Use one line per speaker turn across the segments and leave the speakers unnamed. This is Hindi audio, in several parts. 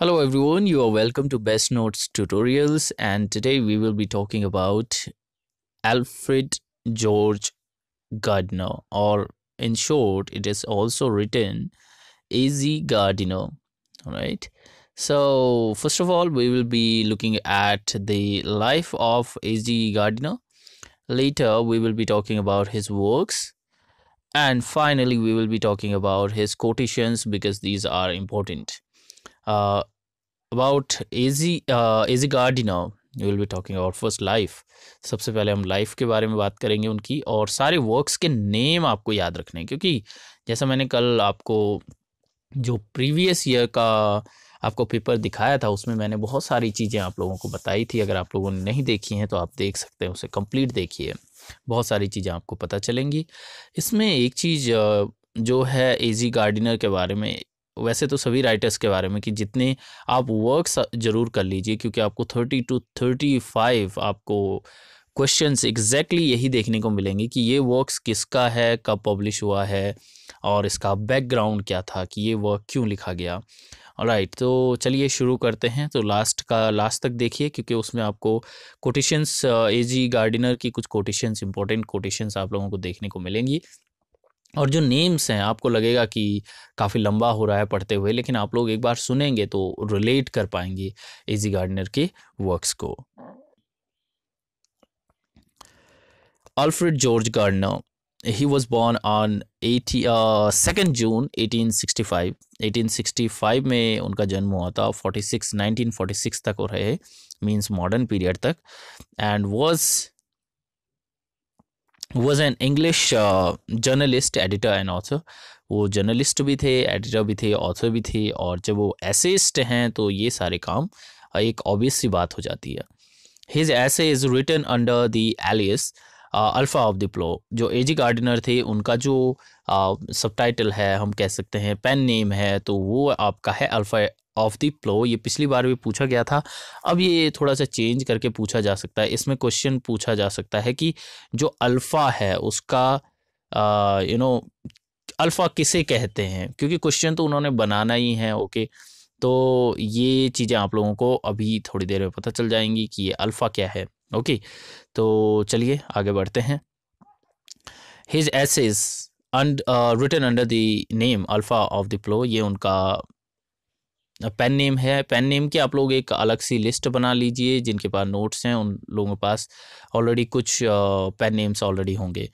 Hello everyone, you are welcome to Best Notes Tutorials and today we will be talking about Alfred George Gardner or in short it is also written AZ Gardiner. Alright, so first of all we will be looking at the life of AZ Gardner. Later we will be talking about his works and finally we will be talking about his quotations because these are important uh, about A G A G Gardiner you will be talking about first life सबसे पहले हम लाइफ के बारे में बात करेंगे उनकी और सारे वर्क्स के नेम आपको याद रखने हैं क्योंकि जैसा मैंने कल आपको जो प्रीवियस ईयर का आपको पेपर दिखाया था उसमें मैंने बहुत सारी चीज़ें आप लोगों को बताई थी अगर आप लोगों ने नहीं देखी हैं तो आप देख सकते हैं उसे कंप्लीट देखिए बहुत सारी चीज़ें आपको पता चलेंगी इसमें एक चीज़ uh, जो है एजी गार्डिनर के बारे में वैसे तो सभी राइटर्स के बारे में कि जितने आप वर्क ज़रूर कर लीजिए क्योंकि आपको थर्टी टू थर्टी फाइव आपको क्वेश्चन एग्जैक्टली यही देखने को मिलेंगे कि ये वर्क्स किसका है कब पब्लिश हुआ है और इसका बैकग्राउंड क्या था कि ये वर्क क्यों लिखा गया राइट right, तो चलिए शुरू करते हैं तो लास्ट का लास्ट तक देखिए क्योंकि उसमें आपको कोटेशंस ए जी गार्डिनर की कुछ कोटेशंस इंपॉर्टेंट कोटेशंस आप लोगों को देखने को मिलेंगी और जो नेम्स हैं आपको लगेगा कि काफ़ी लंबा हो रहा है पढ़ते हुए लेकिन आप लोग एक बार सुनेंगे तो रिलेट कर पाएंगे एजी गार्डनर के वर्क्स को Alfred George Gardiner he was born on eighty second June 1865 1865 में उनका जन्म हुआ था 46 1946 तक हो रहे मींस मॉडर्न पीरियड तक and was was an English journalist editor and author वो जर्नलिस्ट भी थे एडिटर भी थे ऑथर भी थे और जब वो एसेस्ट हैं तो ये सारे काम एक ऑब्वियस सी बात हो जाती है his essays is return under the alias Alpha of the Plough जो एजी गार्डनर थे उनका जो सब uh, टाइटल है हम कह सकते हैं पेन नेम है तो वो आपका है अल्फ़ा ऑफ दी फ्लो ये पिछली बार भी पूछा गया था अब ये थोड़ा सा चेंज करके पूछा जा सकता है इसमें क्वेश्चन पूछा जा सकता है कि जो अल्फ़ा है उसका यू नो अल्फ़ा किसे कहते हैं क्योंकि क्वेश्चन तो उन्होंने बनाना ही है ओके तो ये चीज़ें आप लोगों को अभी थोड़ी देर में पता चल जाएंगी कि ये अल्फ़ा क्या है ओके तो चलिए आगे बढ़ते हैं his essays return under the name Alpha of the Plough ये उनका पेन नेम है पेन नेम के आप लोग एक अलग सी लिस्ट बना लीजिए जिनके पास नोट्स हैं उन लोगों के पास ऑलरेडी कुछ पेन नेम्स ऑलरेडी होंगे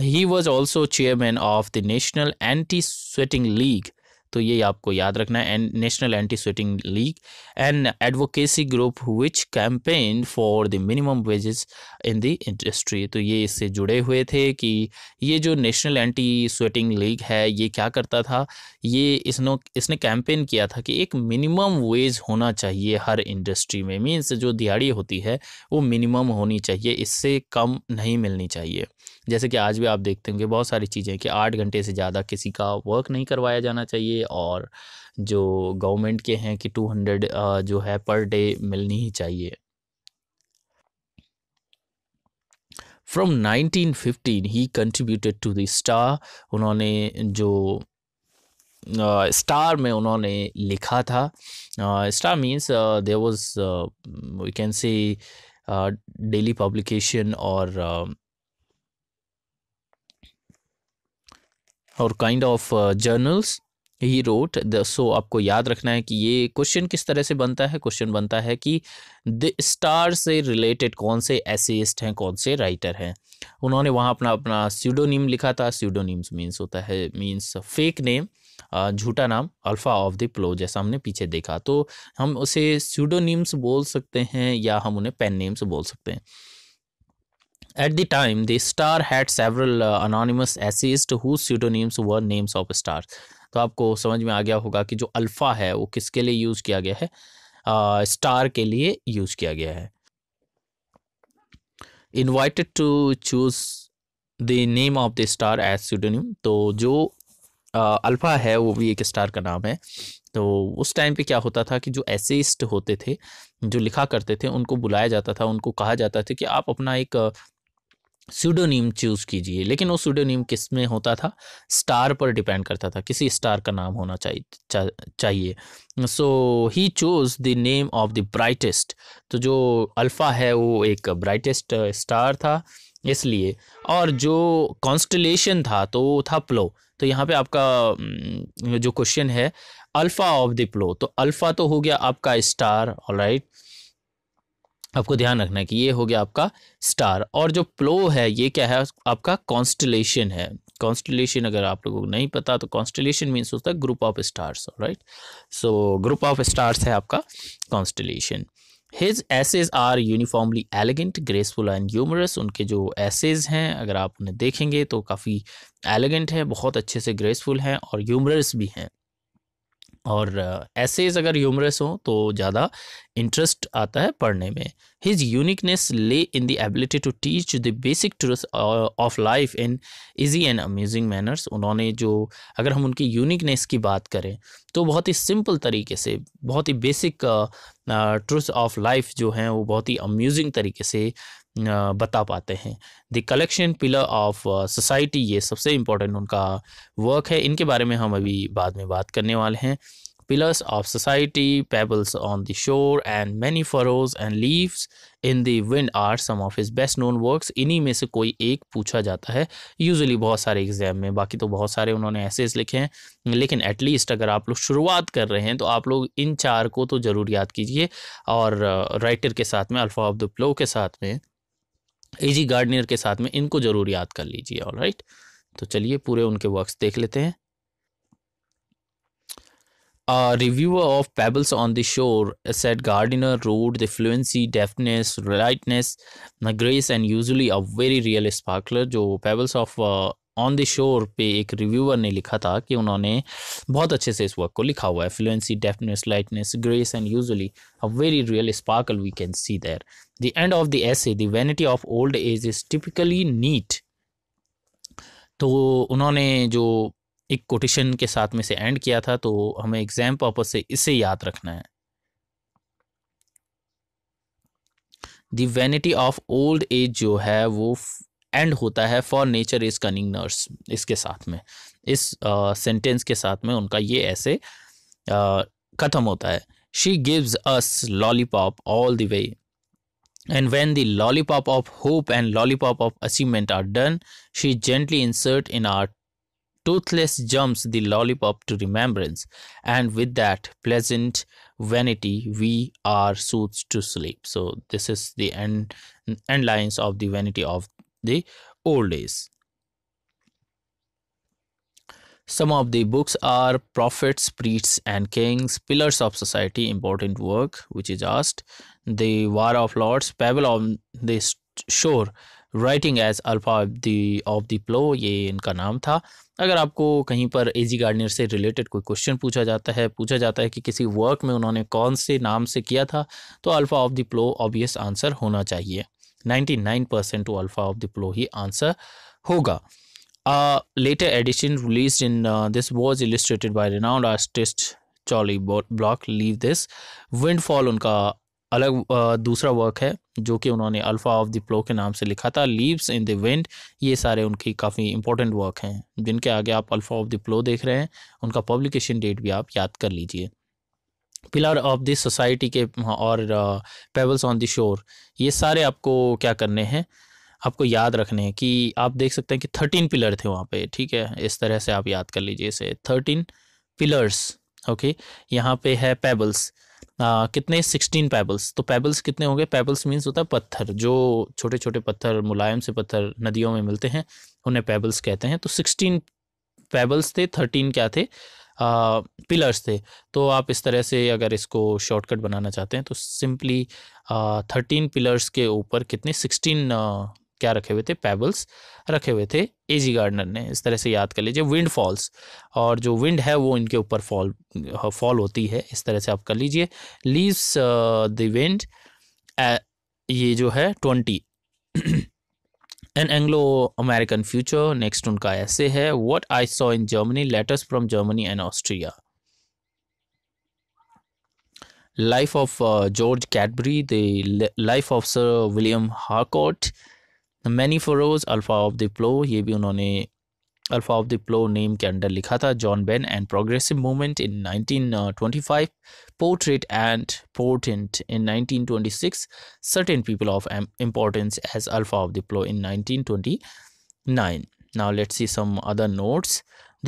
he was also chairman of the National Anti Sweating League तो ये आपको याद रखना है National Anti Sweating League and advocacy group which campaign for the minimum wages in the industry तो ये इससे जुड़े हुए थे कि ये जो नेशनल एंटी स्वेटिंग लीग है ये क्या करता था ये इसनो इसने कैंपेन किया था कि एक मिनिमम वेज होना चाहिए हर इंडस्ट्री में मीन्स जो दिहाड़ी होती है वो मिनिमम होनी चाहिए इससे कम नहीं मिलनी चाहिए जैसे कि आज भी आप देखते होंगे बहुत सारी चीज़ें कि आठ घंटे से ज़्यादा किसी का वर्क नहीं करवाया जाना चाहिए और जो गवर्नमेंट के हैं कि टू हंड्रेड जो है पर डे मिलनी ही चाहिए from 1915 he contributed to the Star उन्होंने जो स्टार uh, में उन्होंने लिखा था Star means there was we can say daily publication और uh, और kind of journals he wrote the so आपको याद रखना है कि ये क्वेश्चन किस तरह से बनता है क्वेश्चन बनता है कि द स्टार से रिलेटेड कौन से एसेस्ट हैं कौन से राइटर हैं उन्होंने वहाँ अपना अपना सीडोनीम लिखा था सीडोनीम्स मीन्स होता है मीन्स फेक नेम झूठा नाम अल्फ़ा ऑफ द प्लो जैसा हमने पीछे देखा तो हम उसे सीडोनीम्स बोल सकते हैं या हम उन्हें पेन नेम्स बोल सकते हैं At the time, the star had several uh, anonymous essayists whose pseudonyms were names of stars. तो आपको समझ में आ गया होगा कि जो अल्फ़ा है वो किसके लिए यूज़ किया गया है स्टार के लिए यूज़ किया गया है invited to choose the name of the star as pseudonym तो जो अल्फ़ा है वो भी एक स्टार का नाम है तो उस टाइम पे क्या होता था कि जो एसेस्ट होते थे जो लिखा करते थे उनको बुलाया जाता था उनको कहा जाता था कि आप अपना एक सूडोनीम चूज़ कीजिए लेकिन वो सूडोनीम किस में होता था स्टार पर डिपेंड करता था किसी स्टार का नाम होना चाहिए चा, चाहिए so he choose the name of the brightest तो जो अल्फ़ा है वो एक ब्राइटेस्ट स्टार था इसलिए और जो कॉन्स्टलेशन था तो वो था प्लो तो यहाँ पे आपका जो क्वेश्चन है अल्फ़ा ऑफ द प्लो तो अल्फ़ा तो हो गया आपका स्टार ऑल राइट right? आपको ध्यान रखना है कि ये हो गया आपका स्टार और जो प्लो है ये क्या है आपका कॉन्स्टलेशन है कॉन्स्टलेशन अगर आप लोगों को नहीं पता तो कॉन्स्टलेशन मीन्स होता है group of stars right so group of stars है आपका constellation his essays are uniformly elegant graceful and humorous उनके जो एसेज हैं अगर आप उन्हें देखेंगे तो काफ़ी एलिगेंट है बहुत अच्छे से ग्रेसफुल हैं और ह्यूमरस भी हैं और ऐसेज अगर यूमरस हों तो ज़्यादा इंटरेस्ट आता है पढ़ने में his uniqueness lay in the ability to teach the basic truth of life in easy and amusing manners उन्होंने जो अगर हम उनकी यूनिकनेस की बात करें तो बहुत ही सिंपल तरीके से बहुत ही बेसिक ट्रूथ ऑफ लाइफ जो हैं वो बहुत ही अम्यूजिंग तरीके से बता पाते हैं the collection pillar of society ये सबसे इम्पोर्टेंट उनका वर्क है इनके बारे में हम अभी बाद में बात करने वाले हैं pillars of society pebbles on the shore and many furrows and leaves in the are are some of his best known इन्हीं में से कोई एक पूछा जाता है यूजली बहुत सारे एग्जाम में बाकी तो बहुत सारे उन्होंने ऐसेज लिखे हैं लेकिन एटलीस्ट अगर आप लोग शुरुआत कर रहे हैं तो आप लोग इन चार को तो ज़रूर याद कीजिए और राइटर uh, के साथ में अल्फा ऑफ द प्लो के साथ में एजी गार्डनियर के साथ में इनको जरूर याद कर लीजिए ऑल राइट तो चलिए पूरे उनके वर्क देख लेते हैं review of pebbles on the shore set Gardiner rude the fluency deftness rightness grace and usually a very real sparkler जो pebbles of on the shore पे एक रिव्यूअर ने लिखा था कि उन्होंने बहुत अच्छे से इस वर्क को लिखा हुआ है fluency deftness lightness grace and usually a very real sparkle we can see there the end of the essay the vanity of old age is typically neat तो उन्होंने जो एक कोटेशन के साथ में से एंड किया था तो हमें एग्जाम पर्पज से इसे याद रखना है the vanity of old age जो है वो एंड होता है for nature is cunning nurse इसके साथ में इस सेंटेंस के साथ में उनका ये ऐसे खत्म होता है she gives us lollipop all the way and when the lollipop of hope and lollipop of achievement are done she gently insert in our toothless gums the lollipop to remembrance and with that pleasant vanity we are suits to sleep so this is the end end lines of the vanity of the old days. Some of the books are Prophets, Priests and Kings, Pillars of Society, important work which is asked, The War of Lords, Pebble on the Shore, Writing as Alpha of the, of the Plow, ये इनका नाम था अगर आपको कहीं पर ए जी गार्डनियर से रिलेटेड कोई क्वेश्चन पूछा जाता है पूछा जाता है कि किसी वर्क में उन्होंने कौन से नाम से किया था तो Alpha of the Plough obvious answer होना चाहिए 99% to alpha of the Plohi answer hoga. A later edition released in uh, this was illustrated by renowned artist Charlie Block leave this Windfall उनका अलग uh, दूसरा वर्क है जो कि उन्होंने अल्फ़ा ऑफ द प्लो के नाम से लिखा था लीव्स इन द विंड ये सारे उनकी काफ़ी इंपॉर्टेंट वर्क हैं जिनके आगे आप अल्फ़ा ऑफ द प्लो देख रहे हैं उनका पब्लिकेशन डेट भी आप याद कर लीजिए पिलर ऑफ दिस सोसाइटी के और पेबल्स ऑन द शोर ये सारे आपको क्या करने हैं आपको याद रखने हैं कि आप देख सकते हैं कि थर्टीन पिलर थे वहाँ पे ठीक है इस तरह से आप याद कर लीजिए इसे थर्टीन पिलर्स ओके यहाँ पे है पेबल्स uh, कितने सिक्सटीन पेबल्स तो पेबल्स कितने होंगे पेबल्स मीन्स होता है पत्थर जो छोटे छोटे पत्थर मुलायम से पत्थर नदियों में मिलते हैं उन्हें पेबल्स कहते हैं तो सिक्सटीन पेबल्स थे थर्टीन क्या थे पिलर्स थे तो आप इस तरह से अगर इसको शॉर्टकट बनाना चाहते हैं तो सिंपली थर्टीन पिलर्स के ऊपर कितने सिक्सटीन क्या रखे हुए थे पेबल्स रखे हुए थे एजी गार्डनर ने इस तरह से याद कर लीजिए विंड फॉल्स और जो विंड है वो इनके ऊपर फॉल फॉल होती है इस तरह से आप कर लीजिए लीव्स द विंड ये जो है twenty an Anglo American future next उनका ऐसे है what I saw in Germany letters from Germany and Austria life of George Cadbury the life of sir William Harcourt many furrows Alpha of the Plough ये भी उन्होंने Alpha of the Plough name के अंडर लिखा था John Benn and progressive movement in 1925 portrait and portent in 1926 certain people of importance as Alpha of the Plough in 1929 now let's see some other notes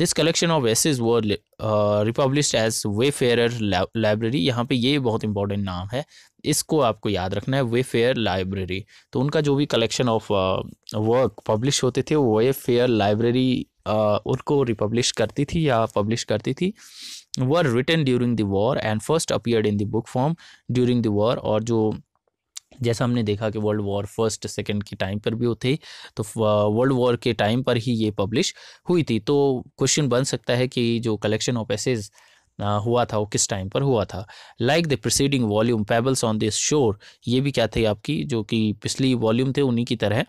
this collection of essays were uh, republished as wayfarer library यहाँ पे ये बहुत इंपॉर्टेंट नाम है इसको आपको याद रखना है वे फेयर लाइब्रेरी तो उनका जो भी कलेक्शन ऑफ वर्क पब्लिश होते थे वो वे फेयर लाइब्रेरी उनको रिपब्लिश करती थी या पब्लिश करती थी were written during the war and first appeared in the book form during the war और जो जैसा हमने देखा कि वर्ल्ड वॉर फर्स्ट सेकेंड के टाइम पर भी होते तो वर्ल्ड वॉर के टाइम पर ही ये पब्लिश हुई थी तो क्वेश्चन बन सकता है कि जो कलेक्शन ऑफ एसेज हुआ था वो किस टाइम पर हुआ था like the preceding volume pebbles on this shore ये भी क्या थे आपकी जो कि पिछली वॉल्यूम थे उन्हीं की तरह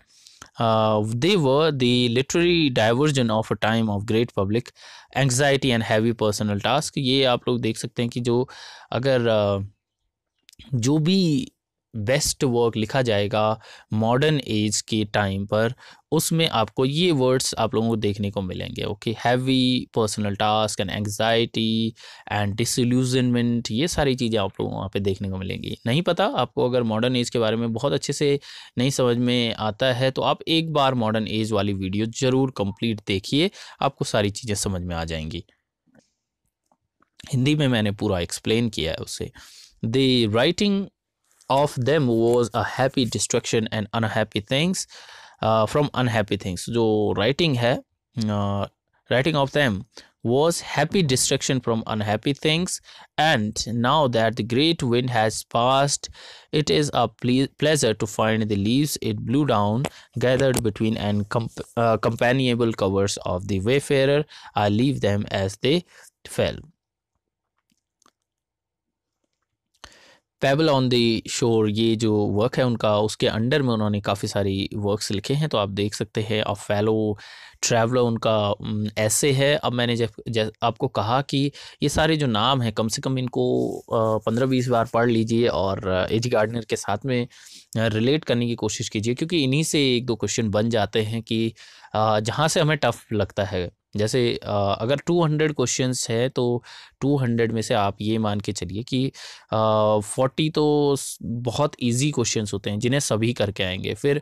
Uh, they were the literary diversion of a time of great public anxiety and heavy personal task ये आप लोग देख सकते हैं कि जो अगर uh, जो भी बेस्ट वर्क लिखा जाएगा मॉडर्न एज के टाइम पर उसमें आपको ये वर्ड्स आप लोगों को देखने को मिलेंगे okay heavy personal task and anxiety and disillusionment ये सारी चीज़ें आप लोगों वहाँ पे देखने को मिलेंगी नहीं पता आपको अगर मॉडर्न एज के बारे में बहुत अच्छे से नहीं समझ में आता है तो आप एक बार मॉडर्न एज वाली वीडियो ज़रूर कंप्लीट देखिए आपको सारी चीज़ें समझ में आ जाएंगी हिंदी में मैंने पूरा एक्सप्लेन किया है उसे the writing of them was a happy destruction and unhappy things uh, from unhappy things So writing है uh, writing of them was happy destruction from unhappy things and now that the great wind has passed it is a ple pleasure to find the leaves it blew down gathered between and comp uh, companionable covers of the wayfarer i leave them as they fell pebble on the shore ये जो वर्क है उनका उसके अंडर में उन्होंने काफ़ी सारी वर्क्स लिखे हैं तो आप देख सकते हैं अ फेलो ट्रैवलर उनका ऐसे है अब मैंने जब जै, आपको कहा कि ये सारे जो नाम हैं कम से कम इनको पंद्रह बीस बार पढ़ लीजिए और एज गार्डनर के साथ में रिलेट करने की कोशिश कीजिए क्योंकि इन्हीं से एक दो क्वेश्चन बन जाते हैं कि जहाँ से हमें टफ़ लगता है जैसे अगर टू हंड्रेड क्वेश्चन है तो टू हंड्रेड में से आप ये मान के चलिए कि फोर्टी तो बहुत इजी क्वेश्चंस होते हैं जिन्हें सभी करके आएंगे फिर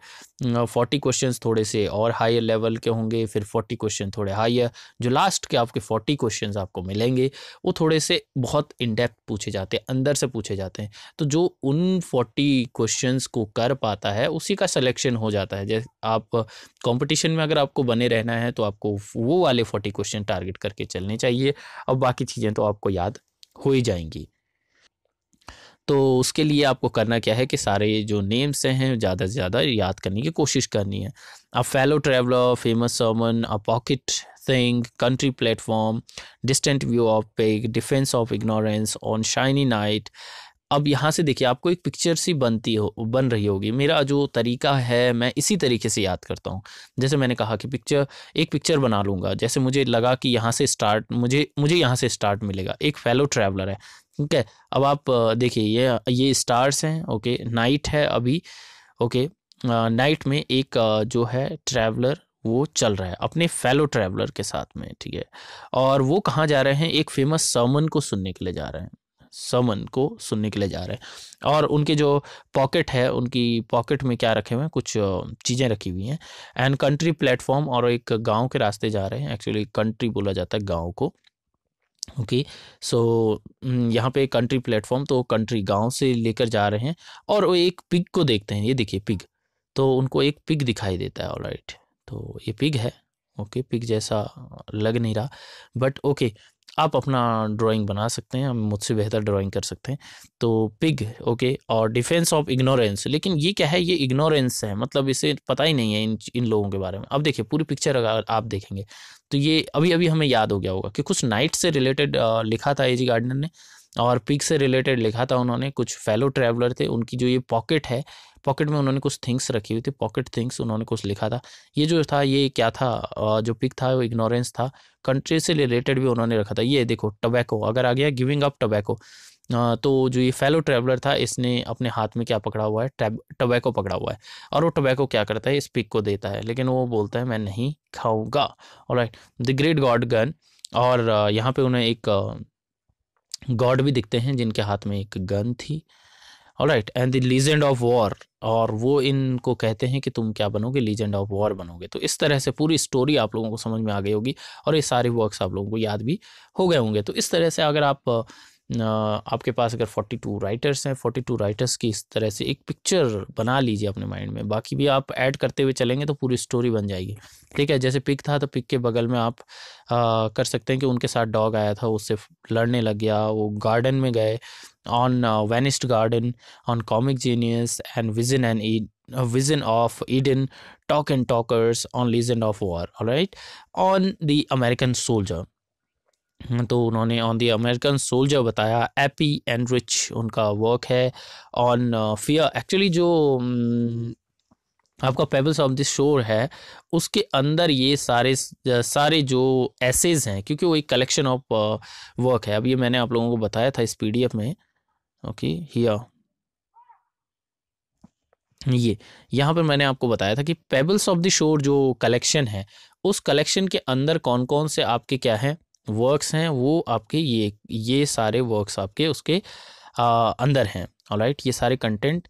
फोर्टी क्वेश्चंस थोड़े से और हायर लेवल के होंगे फिर फोर्टी क्वेश्चन थोड़े हायर जो लास्ट के आपके फोर्टी क्वेश्चन आपको मिलेंगे वो थोड़े से बहुत इनडेप्थ पूछे जाते हैं अंदर से पूछे जाते हैं तो जो उन फोर्टी क्वेश्चन को कर पाता है उसी का सिलेक्शन हो जाता है जैसे आप कॉम्पिटिशन में अगर आपको बने रहना है तो आपको वो वाले फोर्टी क्वेश्चन टारगेट करके चलने चाहिए अब बाकी चीज़ें तो आपको याद हो ही जाएंगी तो उसके लिए आपको करना क्या है कि सारे जो नेम्स हैं ज़्यादा से ज़्यादा याद करने की कोशिश करनी है a fellow traveller famous sermon a pocket thing country platform distant view of peg defence of ignorance on shiny night अब यहाँ से देखिए आपको एक पिक्चर सी बनती हो बन रही होगी मेरा जो तरीका है मैं इसी तरीके से याद करता हूँ जैसे मैंने कहा कि पिक्चर एक पिक्चर बना लूँगा जैसे मुझे लगा कि यहाँ से स्टार्ट मुझे मुझे यहाँ से स्टार्ट मिलेगा एक फेलो ट्रैवलर है ठीक है अब आप देखिए ये ये स्टार्स हैं ओके नाइट है अभी ओके नाइट में एक जो है ट्रैवलर वो चल रहा है अपने फेलो ट्रैवलर के साथ में ठीक है और वो कहाँ जा रहे हैं एक फेमस सर्मन को सुनने के लिए जा रहे हैं समन को सुनने के लिए जा रहे हैं और उनके जो पॉकेट है उनकी पॉकेट में क्या रखे हुए हैं कुछ चीज़ें रखी हुई हैं एंड कंट्री प्लेटफॉर्म और एक गांव के रास्ते जा रहे हैं एक्चुअली कंट्री बोला जाता है गांव को ओके सो यहाँ पे कंट्री प्लेटफॉर्म तो कंट्री गांव से लेकर जा रहे हैं और वो एक पिग को देखते हैं ये देखिए पिग तो उनको एक पिग दिखाई देता है ऑलराइट तो ये पिग है ओके पिग जैसा लग नहीं रहा बट ओके आप अपना ड्राइंग बना सकते हैं मुझसे बेहतर ड्राइंग कर सकते हैं तो पिग ओके और डिफेंस ऑफ इग्नोरेंस लेकिन ये क्या है ये इग्नोरेंस है मतलब इसे पता ही नहीं है इन इन लोगों के बारे में अब देखिए पूरी पिक्चर अगर आप देखेंगे तो ये अभी अभी हमें याद हो गया होगा कि कुछ नाइट से रिलेटेड लिखा था ए जी गार्डनर ने और पिग से रिलेटेड लिखा था उन्होंने कुछ फेलो ट्रैवलर थे उनकी जो ये पॉकेट है पॉकेट में उन्होंने कुछ थिंग्स रखी हुई थी पॉकेट थिंग्स उन्होंने कुछ लिखा था ये जो था ये क्या था जो पिक था वो इग्नोरेंस था कंट्री से रिलेटेड भी उन्होंने रखा था ये देखो टबैको अगर आ गया गिविंग अप टबैको तो जो ये फेलो ट्रेवलर था इसने अपने हाथ में क्या पकड़ा हुआ है टबैको पकड़ा हुआ है और वो टबैको क्या करता है इस पिक को देता है लेकिन वो बोलता है मैं नहीं खाऊंगा और right the great god gun और यहाँ पे उन्हें एक गॉड भी दिखते हैं जिनके हाथ में एक गन थी right and the legend of war और वो इनको कहते हैं कि तुम क्या बनोगे लीजेंड ऑफ वॉर बनोगे तो इस तरह से पूरी स्टोरी आप लोगों को समझ में आ गई होगी और ये सारे वर्क्स आप लोगों को याद भी हो गए होंगे तो इस तरह से अगर आप आपके पास अगर 42 राइटर्स हैं 42 राइटर्स की इस तरह से एक पिक्चर बना लीजिए अपने माइंड में बाकी भी आप ऐड करते हुए चलेंगे तो पूरी स्टोरी बन जाएगी ठीक है जैसे पिक था तो पिक के बगल में आप आ, कर सकते हैं कि उनके साथ डॉग आया था उससे लड़ने लग गया वो गार्डन में गए on uh, Vanished Garden, on Comic Genius, and Vision and A e, uh, Vision of Eden, Talk and Talkers, on Legend of War. All right, on the American Soldier. Hmm, तो उन्होंने ऑन द अमेरिकन सोल्जर बताया एपी एंड रिच उनका वर्क है ऑन फियर एक्चुअली जो hmm, आपका पेबल्स ऑफ द शोर है उसके अंदर ये सारे सारे जो एसेज हैं क्योंकि वो एक कलेक्शन ऑफ वर्क है अब ये मैंने आप लोगों को बताया था इस पीडीएफ में ओके हियर ये यहाँ पर मैंने आपको बताया था कि पेबल्स ऑफ द शोर जो कलेक्शन है उस कलेक्शन के अंदर कौन कौन से आपके क्या हैं वर्क्स हैं वो आपके ये ये सारे वर्क्स आपके उसके आ, अंदर हैं राइट ये सारे कंटेंट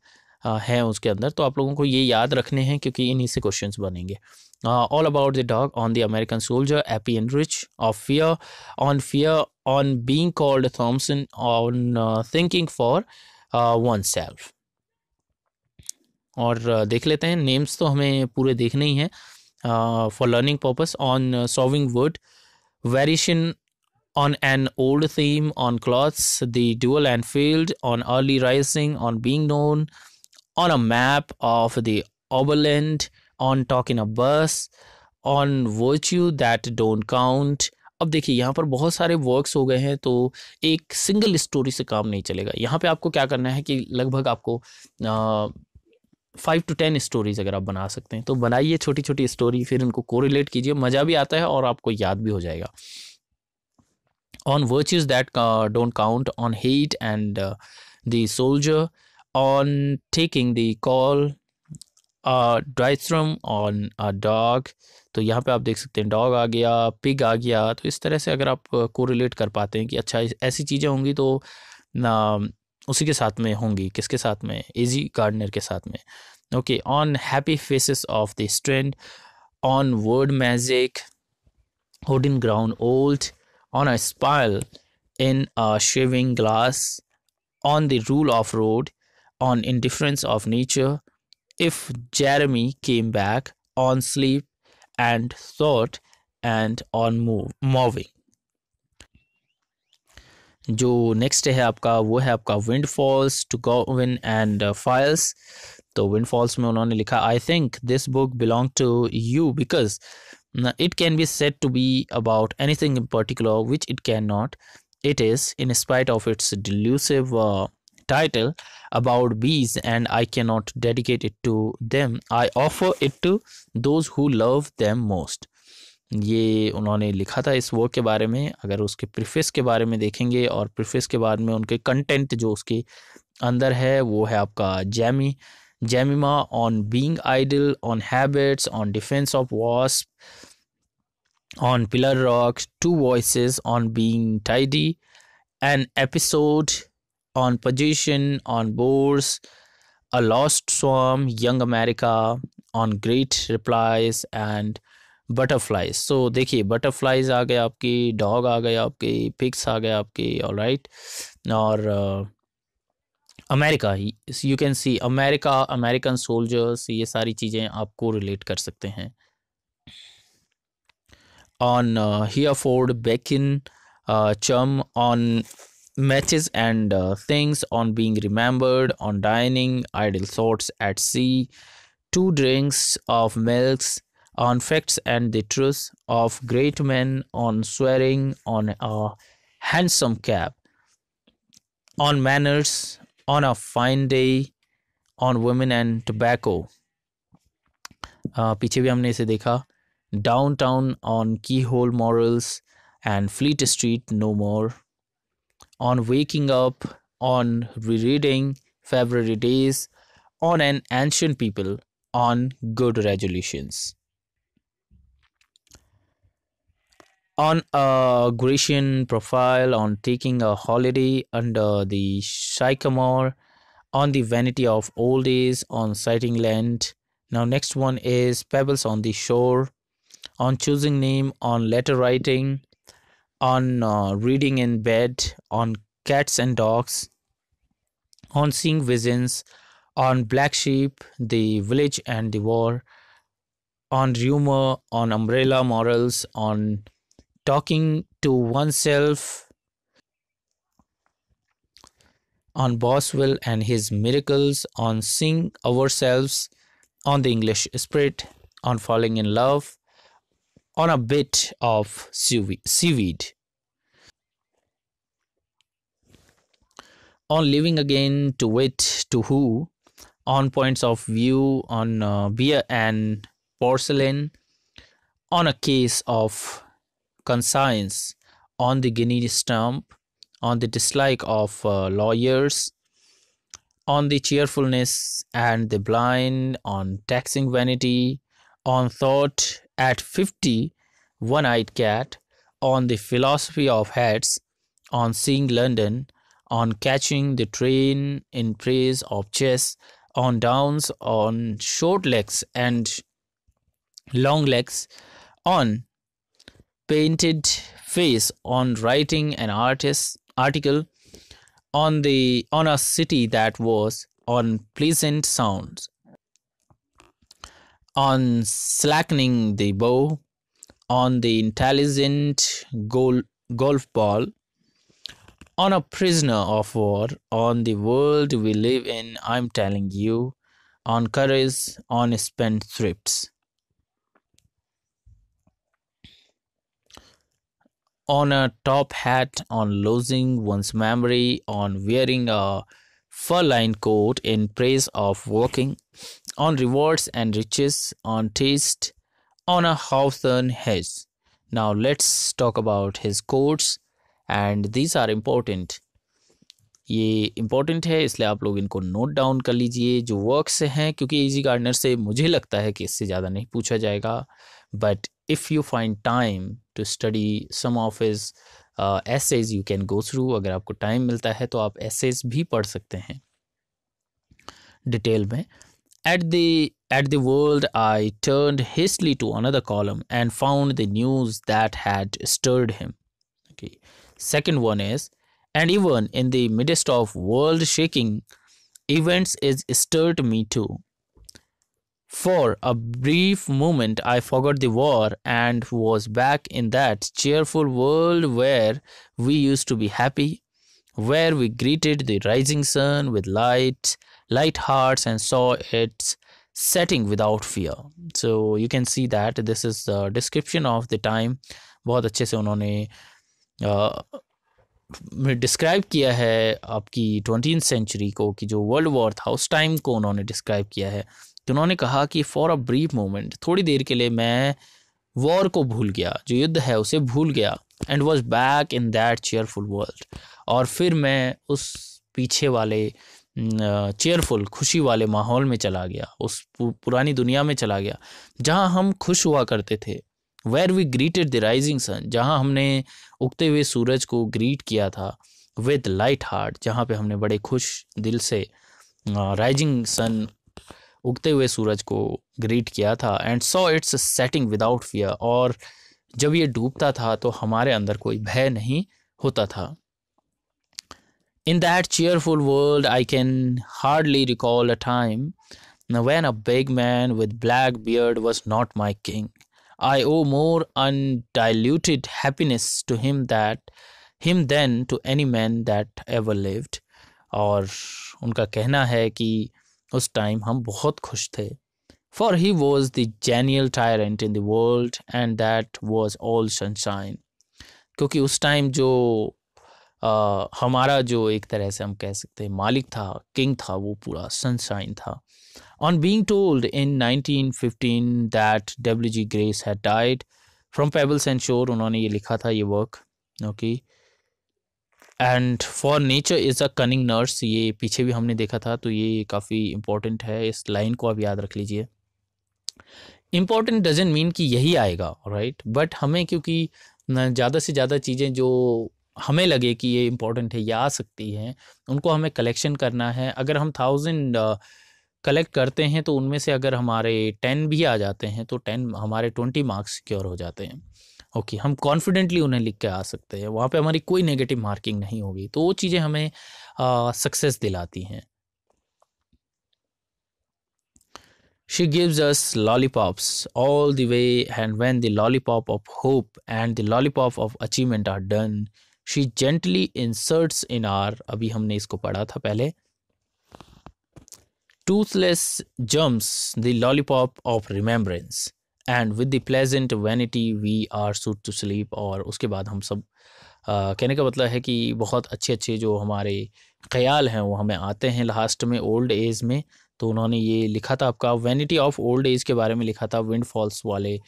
हैं उसके अंदर तो आप लोगों को ये याद रखने हैं क्योंकि इन्हीं से क्वेश्चंस बनेंगे all about the dog on the American soldier AP and rich of fear on fear on being called a Thompson on uh, thinking for uh, oneself. Or, uh, देख लेते हैं नेम्स तो हमें पूरे देखने ही हैं for learning purpose on saving word variation on an old theme, on cloths, the dual and field, on early rising, on being known, on a map of the Oberland, on talking a bus, on virtue that don't count, अब देखिए यहाँ पर बहुत सारे वर्क्स हो गए हैं तो एक सिंगल स्टोरी से काम नहीं चलेगा यहाँ पे आपको क्या करना है कि लगभग आपको फाइव टू टेन स्टोरीज अगर आप बना सकते हैं तो बनाइए छोटी छोटी स्टोरी फिर उनको कोरिलेट कीजिए मज़ा भी आता है और आपको याद भी हो जाएगा on which is that don't count on hate and soldier on taking on dry on a dog तो यहाँ पे आप देख सकते हैं डॉग आ गया पिग आ गया तो इस तरह से अगर आप कोरिलेट कर पाते हैं कि अच्छा ऐसी चीज़ें होंगी तो ना उसी के साथ में होंगी किसके साथ में इजी गार्डनर के साथ में okay on happy faces of the strand on word magic in ground old on a spoil in a shaving glass on the rule of road on in difference of nature if Jeremy came back on sleep and thought and on move moving जो नेक्स्ट है आपका वो है आपका विंड फॉल्स टू गोविन एंड फाइल्स तो विंड फॉल्स में उन्होंने लिखा I think this book belong to you because it can be set to be about anything in particular which it can not it is in spite of its delusive title about bees and i cannot dedicate it to them i offer it to those who love them most ये उन्होंने लिखा था इस वर्क के बारे में अगर उसके प्रिफेस के बारे में देखेंगे और प्रिफेस के बाद में उनके कंटेंट जो उसके अंदर है वो है आपका Jamie Jemima on being idle on habits on defence of wasp on pillar rocks to voice on being tidy an episode on position, on boards, a lost swarm, young America, on great replies and butterflies so देखिए बटरफ्लाइज आ गए आपकी डॉग आ गए आपकी पिक्स आ गए आपके और राइट और America you can see America American soldiers ये सारी चीज़ें आपको रिलेट कर सकते हैं on he afford bacon chum on matches and uh, things on being remembered on dining idle thoughts at sea two drinks of milks on facts and the truth of great men on swearing on a handsome cap on manners on a fine day on women and tobacco uh, पीछे भी हमने इसे देखा downtown on keyhole morals and fleet street no more on waking up, on rereading February days, on an ancient people, on good resolutions. on a Grecian profile, on taking a holiday under the sycamore, on the vanity of old days, on sighting land. Now, next one is pebbles on the shore, on choosing name, on letter writing, on uh, reading in bed, on cats and dogs, on seeing visions, on black sheep, the village and the war, on rumor, on umbrella morals, on talking to oneself, on Boswell and his miracles, on seeing ourselves, on the English spirit, on falling in love, on a bit of seaweed. On living again to wait to who, on points of view on uh, beer and porcelain, on a case of conscience, on the guinea stamp, on the dislike of uh, lawyers, on the cheerfulness and the blind, on taxing vanity, on Thought at 50, One Eyed Cat, on the Philosophy of Hats, on Seeing London, on Catching the Train in Praise of Chess, on Downs, on Short Legs and Long Legs, on Painted Face, on Writing an Artist article, on the on a city that was on pleasant sounds on slackening the bow on the intelligent goal, golf ball on a prisoner of war on the world we live in i'm telling you on courage on spendthrifts, on a top hat on losing one's memory on wearing a fur-lined coat in praise of walking on rewards and riches, on taste, on a thousand heads. Now let's talk about his quotes and these are important. ये इम्पोर्टेंट है इसलिए आप लोग इनको नोट डाउन कर लीजिए जो वर्क से हैं क्योंकि इजी गार्डनर से मुझे लगता है कि इससे ज़्यादा नहीं पूछा जाएगा but if you find time to study some of his essays you can go through अगर आपको टाइम मिलता है तो आप एसेज भी पढ़ सकते हैं डिटेल में At the at the world, I turned hastily to another column and found the news that had stirred him. Okay. Second one is, and even in the midst of world shaking events is stirred me too. For a brief moment, I forgot the war and was back in that cheerful world where we used to be happy, where we greeted the rising sun with light light hearts and saw its setting without fear so you can see that this is the description of the time बहुत अच्छे से उन्होंने डिस्क्राइब किया है आपकी ट्वेंटी सेंचुरी को कि जो वर्ल्ड वॉर था उस टाइम को उन्होंने डिस्क्राइब किया है तो उन्होंने कहा कि फॉर अ ब्रीफ मोमेंट थोड़ी देर के लिए मैं वॉर को भूल गया जो युद्ध है उसे भूल गया and was back in that cheerful world और फिर मैं उस पीछे वाले चेयरफुल खुशी वाले माहौल में चला गया उस पुरानी दुनिया में चला गया जहाँ हम खुश हुआ करते थे where we greeted the rising sun जहाँ हमने उगते हुए सूरज को ग्रीट किया था विद लाइट हार्ट जहाँ पे हमने बड़े खुश दिल से राइजिंग सन उगते हुए सूरज को ग्रीट किया था and so its setting without fear और जब ये डूबता था तो हमारे अंदर कोई भय नहीं होता था In that cheerful world, I can hardly recall a time when a big man with black beard was not my king. I owe more undiluted happiness to him that him than to any man that ever lived. और उनका कहना है कि उस टाइम हम बहुत खुश थे for he was the genial tyrant in the world and that was all sunshine क्योंकि उस टाइम जो हमारा जो एक तरह से हम कह सकते हैं मालिक था किंग था वो पूरा सनशाइन था on being told in 1915 that W G Grace had died from pebbles and shore उन्होंने ये लिखा था ये work okay and for nature is a cunning nurse ये पीछे भी हमने देखा था तो ये काफ़ी इम्पोर्टेंट है इस लाइन को आप याद रख लीजिए इम्पॉर्टेंट डजेंट मीन कि यही आएगा राइट right? बट हमें क्योंकि ज़्यादा से ज़्यादा चीज़ें जो हमें लगे कि ये इम्पोर्टेंट है या आ सकती है उनको हमें कलेक्शन करना है अगर हम थाउजेंड कलेक्ट करते हैं तो उनमें से अगर हमारे टेन भी आ जाते हैं तो टेन हमारे ट्वेंटी मार्क्स सिक्योर हो जाते हैं ओके okay, हम कॉन्फिडेंटली उन्हें लिख के आ सकते हैं वहाँ पे हमारी कोई नेगेटिव मार्किंग नहीं होगी तो वो चीज़ें हमें सक्सेस दिलाती हैं she gives us lollipops all the way and when the lollipop of hope and the lollipop of achievement are done she gently inserts in our अभी हमने इसको पढ़ा था पहले toothless gums the lollipop of remembrance and with the pleasant vanity we are soothed to sleep और उसके बाद हम सब आ, कहने का मतलब है कि बहुत अच्छे अच्छे जो हमारे ख्याल हैं वो हमें आते हैं लास्ट में ओल्ड एज में तो उन्होंने ये लिखा था आपका वैनिटी ऑफ ओल्ड एज के बारे में लिखा था विंड फॉल्स वाले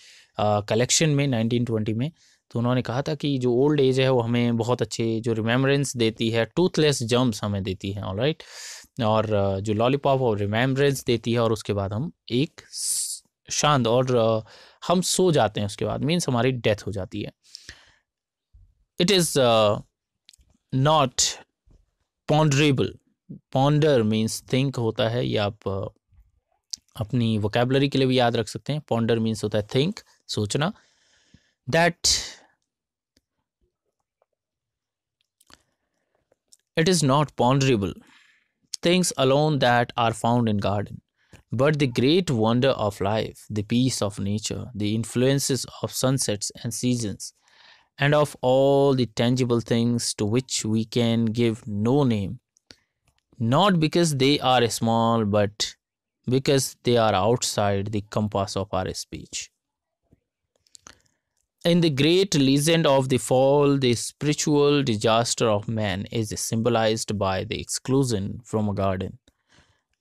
कलेक्शन में 1920 में तो उन्होंने कहा था कि जो ओल्ड एज है वो हमें बहुत अच्छे जो रिमेम्बरेंस देती है टूथलेस जर्म्स हमें देती है ऑल राइट और जो लॉलीपॉप और रिमेम्बरेंस देती है और उसके बाद हम एक शांत और हम सो जाते हैं उसके बाद मीन्स हमारी डेथ हो जाती है it is not ponderable ponder means think होता है ये आप अपनी वोकेबलरी के लिए भी याद रख सकते हैं पॉन्डर मीन्स होता है थिंक सोचना that It is not ponderable, things alone that are found in garden, but the great wonder of life, the peace of nature, the influences of sunsets and seasons, and of all the tangible things to which we can give no name, not because they are small, but because they are outside the compass of our speech. In the great legend of the fall, the spiritual disaster of man is symbolized by the exclusion from a garden,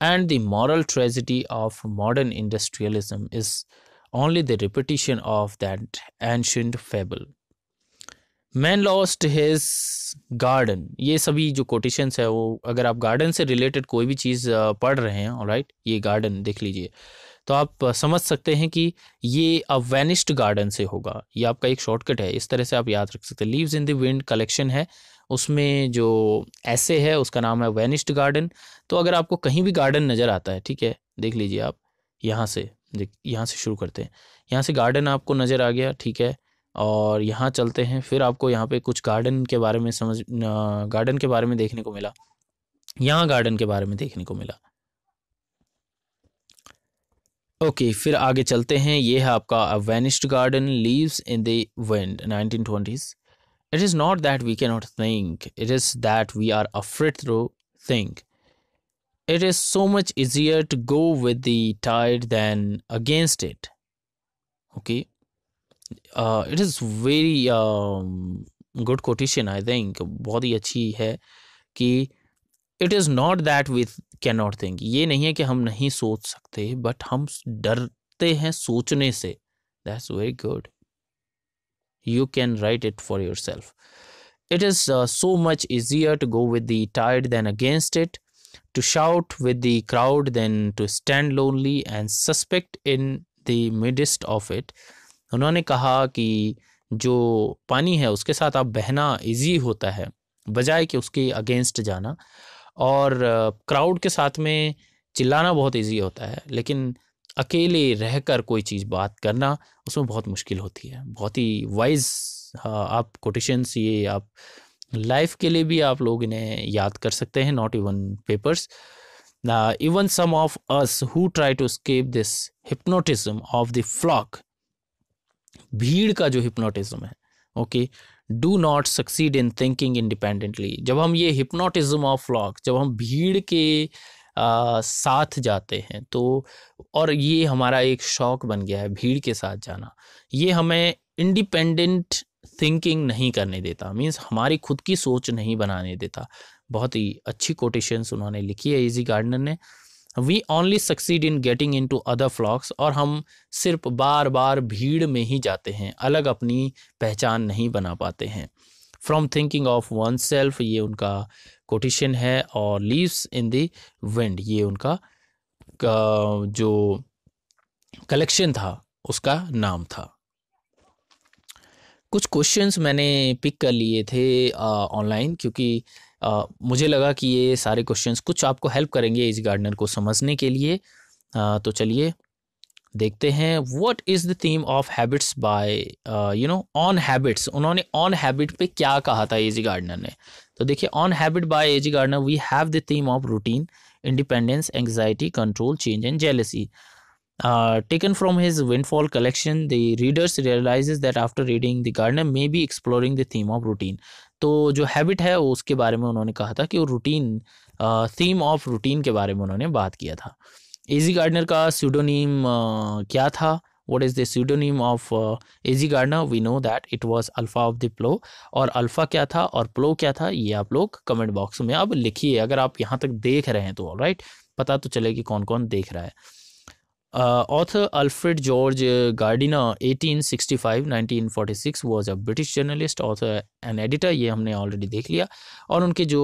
and the moral tragedy of modern industrialism is only the repetition of that ancient fable. Man lost his garden. ये सभी जो quotations है वो अगर आप garden से related कोई भी चीज़ पढ़ रहे हैं alright? ये garden देख लीजिए तो आप समझ सकते हैं कि ये अब वैनिस्ड गार्डन से होगा ये आपका एक शॉर्टकट है इस तरह से आप याद रख सकते हैं leaves in the wind collection है उसमें जो ऐसे है उसका नाम है वेनिस्ट गार्डन तो अगर आपको कहीं भी गार्डन नज़र आता है ठीक है देख लीजिए आप यहाँ से देख यहाँ से शुरू करते हैं यहाँ से गार्डन आपको नज़र आ गया ठीक है और यहाँ चलते हैं फिर आपको यहाँ पे कुछ गार्डन के बारे में समझ गार्डन के बारे में देखने को मिला यहाँ गार्डन के बारे में देखने को मिला ओके okay, फिर आगे चलते हैं ये है आपका vanished garden leaves in the wind nineteen twenties it is not that we can not think it is that we are afraid to think it is so much easier to go with the tide than against it okay it is very good quotation I think बहुत ही अच्छी है कि it is not that with can not think ये नहीं है कि हम नहीं सोच सकते बट हम डरते हैं सोचने से that's very good you can write it for yourself it is so much easier to go with the टायर्ड than against it to shout with the crowd than to stand lonely and suspect in the midst of it उन्होंने कहा कि जो पानी है उसके साथ आप बहना ईजी होता है बजाय कि उसके अगेंस्ट जाना और क्राउड के साथ में चिल्लाना बहुत इजी होता है लेकिन अकेले रहकर कोई चीज़ बात करना उसमें बहुत मुश्किल होती है बहुत ही वाइज आप कोटेशंस ये आप लाइफ के लिए भी आप लोग इन्हें याद कर सकते हैं not even papers even some of us who try to escape this hypnotism of the flock भीड़ का जो हिप्नोटिज्म है okay okay, do not succeed in thinking independently जब हम ये हिप्नोटिज्म ऑफ लॉक जब हम भीड़ के आ, साथ जाते हैं तो और ये हमारा एक शौक बन गया है भीड़ के साथ जाना ये हमें इंडिपेंडेंट थिंकिंग नहीं करने देता मीन्स हमारी खुद की सोच नहीं बनाने देता बहुत ही अच्छी कोटेशंस उन्होंने लिखी है इजी गार्डनर ने we only succeed in getting into other flocks और हम सिर्फ बार बार भीड़ में ही जाते हैं अलग अपनी पहचान नहीं बना पाते हैं from thinking of oneself ये उनका कोटिशन है और लीव्स इन दी विंड ये उनका जो कलेक्शन था उसका नाम था कुछ क्वेश्चंस मैंने पिक कर लिए थे ऑनलाइन क्योंकि आ, मुझे लगा कि ये सारे क्वेश्चंस कुछ आपको हेल्प करेंगे इस गार्डनर को समझने के लिए आ, तो चलिए देखते हैं what is the theme of habits by you know on habits उन्होंने ऑन हैबिट पे क्या कहा था एजी गार्डनर ने तो देखिए on habit by A G Gardiner we have the theme of routine independence anxiety control change and jealousy taken from his windfall collection the readers realise that after reading the Gardiner may be exploring the theme of routine तो जो हैबिट है उसके बारे में उन्होंने कहा था कि वो रूटीन थीम ऑफ रूटीन के बारे में उन्होंने बात किया था एजी गार्डनर का सीडोनीम क्या था what is the pseudonym of A G Gardiner we know that it was Alpha of the Plough और अल्फ़ा क्या था और प्लो क्या था ये आप लोग कमेंट बॉक्स में अब लिखिए अगर आप यहाँ तक देख रहे हैं तो राइट right? पता तो चले कि कौन कौन देख रहा है Uh, author Alfred George Gardiner 1865-1946 was a British journalist author and editor ये हमने ऑलरेडी देख लिया और उनके जो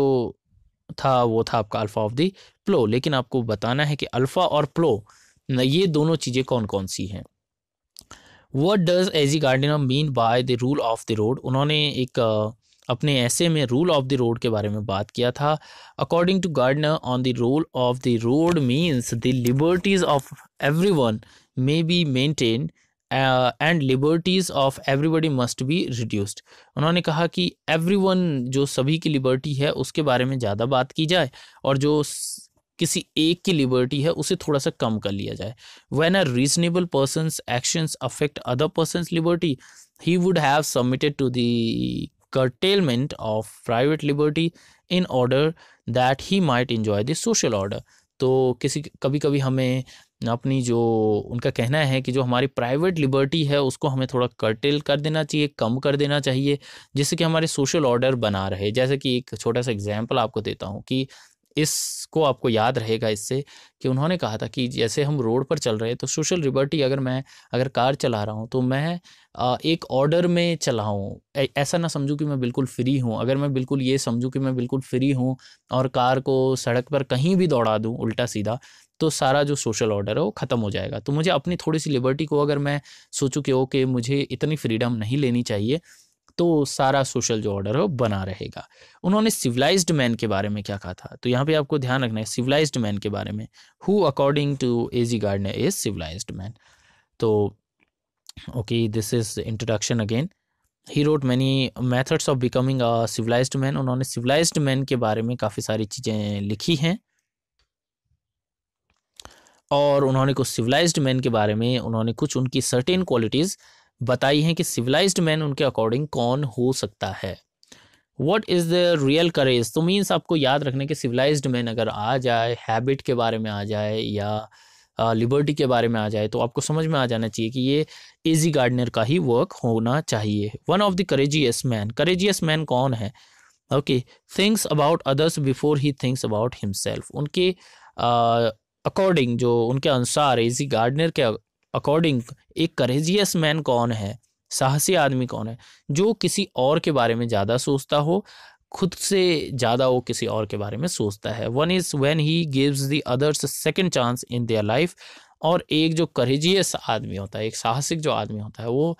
था वो था आपका अल्फ़ा ऑफ दी प्लो लेकिन आपको बताना है कि अल्फ़ा और प्लो ये दोनों चीज़ें कौन कौन सी हैं what does A G Gardiner mean by the rule of the road उन्होंने एक uh, अपने ऐसे में रूल ऑफ द रोड के बारे में बात किया था according to Gardiner on the rule of the road means the liberties of everyone may be maintained and liberties of everybody must be reduced उन्होंने कहा कि वन जो सभी की लिबर्टी है उसके बारे में ज़्यादा बात की जाए और जो किसी एक की लिबर्टी है उसे थोड़ा सा कम कर लिया जाए when a reasonable person actions affect other person liberty he would have submitted to the curtailment of private liberty in order that he might enjoy the social order तो किसी कभी कभी हमें अपनी जो उनका कहना है कि जो हमारी प्राइवेट लिबर्टी है उसको हमें थोड़ा कर्टेल कर देना चाहिए कम कर देना चाहिए जिससे कि हमारे सोशल ऑर्डर बना रहे जैसे कि एक छोटा सा एग्जाम्पल आपको देता हूँ कि इसको आपको याद रहेगा इससे कि उन्होंने कहा था कि जैसे हम रोड पर चल रहे हैं तो सोशल लिबर्टी अगर मैं अगर कार चला रहा हूँ तो मैं एक ऑर्डर में चलाऊँ ऐसा ना समझूँ कि मैं बिल्कुल फ्री हूँ अगर मैं बिल्कुल ये समझूँ कि मैं बिल्कुल फ्री हूँ और कार को सड़क पर कहीं भी दौड़ा दूँ उल्टा सीधा तो सारा जो सोशल ऑर्डर है वो ख़त्म हो जाएगा तो मुझे अपनी थोड़ी सी लिबर्टी को अगर मैं सोचूँ कि ओके मुझे इतनी फ्रीडम नहीं लेनी चाहिए तो सारा सोशल जो ऑर्डर है वो बना रहेगा उन्होंने सिविलाइज्ड मैन के बारे में क्या कहा था तो यहाँ पे आपको ध्यान रखना है सिविलाइज्ड मैन के बारे में who according to A G Gardiner is civilised man तो okay this is introduction again he wrote many methods of becoming a civilised man उन्होंने सिविलाइज्ड मैन के बारे में काफ़ी सारी चीज़ें लिखी हैं और उन्होंने कुछ सिविलाइज्ड मैन के बारे में उन्होंने कुछ उनकी सर्टेन क्वालिटीज़ बताई हैं कि सिविलाइज्ड मैन उनके अकॉर्डिंग कौन हो सकता है what is the real courage तो मीन्स आपको याद रखने के सिविलाइज्ड मैन अगर आ जाए हैबिट के बारे में आ जाए या लिबर्टी के बारे में आ जाए तो आपको समझ में आ जाना चाहिए कि ये इजी गार्डनर का ही वर्क होना चाहिए one of the courageous man courageous man कौन है okay thinks about others before he thinks about himself उनके अकॉर्डिंग जो उनके अनुसार एजी गार्डनर के अकॉर्डिंग एक करेजियस मैन कौन है साहसी आदमी कौन है जो किसी और के बारे में ज़्यादा सोचता हो खुद से ज़्यादा वो किसी और के बारे में सोचता है one is when he gives the others second chance in their life और एक जो करेजियस आदमी होता है एक साहसिक जो आदमी होता है वो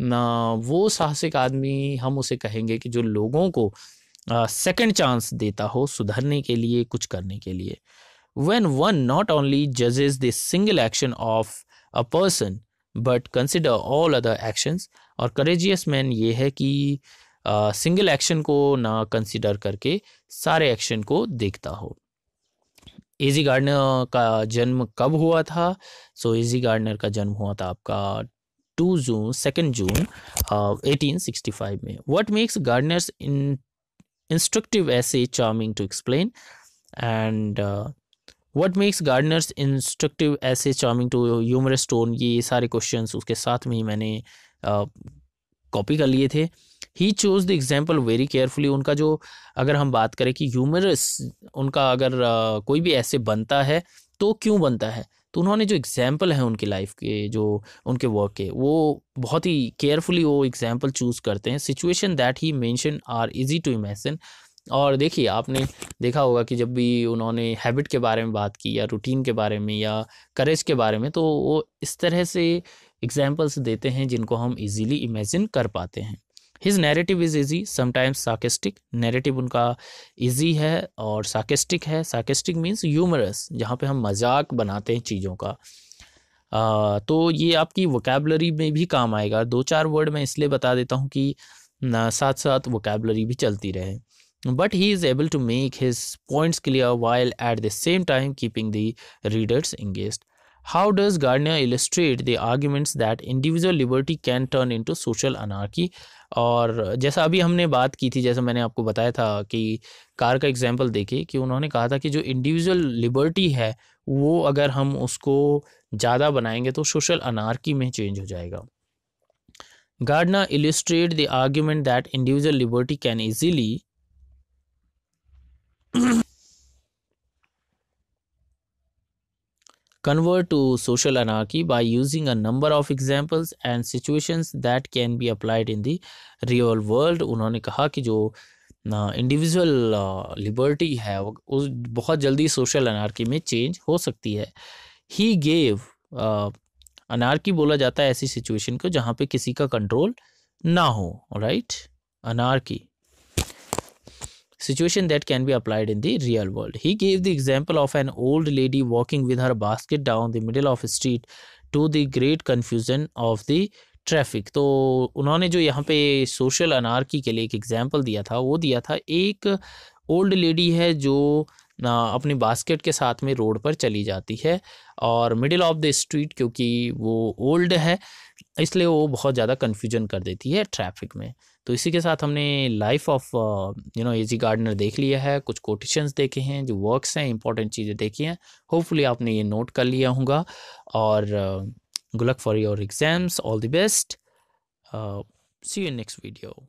ना वो साहसिक आदमी हम उसे कहेंगे कि जो लोगों को सेकेंड चांस देता हो सुधरने के लिए कुछ करने के लिए when one not only judges the single action of a person but consider all other actions और courageous man ये है कि सिंगल एक्शन को ना कंसिडर करके सारे एक्शन को देखता हो एजी गार्डनर का जन्म कब हुआ था सो एजी गार्डनर का जन्म हुआ था आपका two June second June eighteen sixty five में what makes Gardner's in instructive as charming to explain and what makes Gardner's instructive as charming to humorous tone ये सारे क्वेश्चन उसके साथ में ही मैंने कॉपी कर लिए थे he choose the example very carefully उनका जो अगर हम बात करें कि ह्यूमरस उनका अगर आ, कोई भी ऐसे बनता है तो क्यों बनता है तो उन्होंने जो एग्ज़ाम्पल हैं उनकी लाइफ के जो उनके वर्क के वो बहुत ही केयरफुली वो एग्ज़ाम्पल चूज़ करते हैं situation that he mention are easy to imagine और देखिए आपने देखा होगा कि जब भी उन्होंने हैबिट के बारे में बात की या रूटीन के बारे में या करेज के बारे में तो वो इस तरह से एग्जाम्पल्स देते हैं जिनको हम इजीली इमेजिन कर पाते हैं his narrative is easy sometimes sarcastic narrative उनका ईजी है और साकेस्टिक है साकेस्टिक मीन्स यूमरस जहाँ पे हम मजाक बनाते हैं चीज़ों का आ, तो ये आपकी वोकेबलरी में भी काम आएगा दो चार वर्ड मैं इसलिए बता देता हूँ कि साथ साथ वोकेबलरी भी चलती रहे but he is able to make his points clear while at the same time keeping the readers engaged. How does Gardner illustrate the arguments that individual liberty can turn into social anarchy? और जैसा अभी हमने बात की थी जैसा मैंने आपको बताया था कि कार का एग्जाम्पल देखिए कि उन्होंने कहा था कि जो इंडिविजुअल लिबर्टी है वो अगर हम उसको ज़्यादा बनाएंगे तो सोशल अनार्की में चेंज हो जाएगा Gardner illustrated the argument that individual liberty can easily convert to social anarchy by using a number of examples and situations that can be applied in the real world उन्होंने कहा कि जो इंडिविजुअल लिबर्टी है उस बहुत जल्दी सोशल अनार्की में चेंज हो सकती है ही गेव अनार्की बोला जाता है ऐसी सिचुएशन को जहाँ पे किसी का कंट्रोल ना हो right anarchy situation that can be applied in the real world. He gave the example of an old lady walking with her basket down the middle of a street to the great confusion of the traffic तो उन्होंने जो यहाँ पे सोशल अनारकी के लिए एक एग्जाम्पल दिया था वो दिया था एक ओल्ड लेडी है जो अपने बास्केट के साथ में रोड पर चली जाती है और मिडिल ऑफ द स्ट्रीट क्योंकि वो ओल्ड है इसलिए वो बहुत ज़्यादा कन्फ्यूजन कर देती है ट्रैफिक में तो इसी के साथ हमने life of you know AG Gardner देख लिया है कुछ कोटेशंस देखे हैं जो वर्क्स हैं इंपॉर्टेंट चीज़ें देखी हैं होपफुली आपने ये नोट कर लिया होगा और good luck for your exams all the best see you next video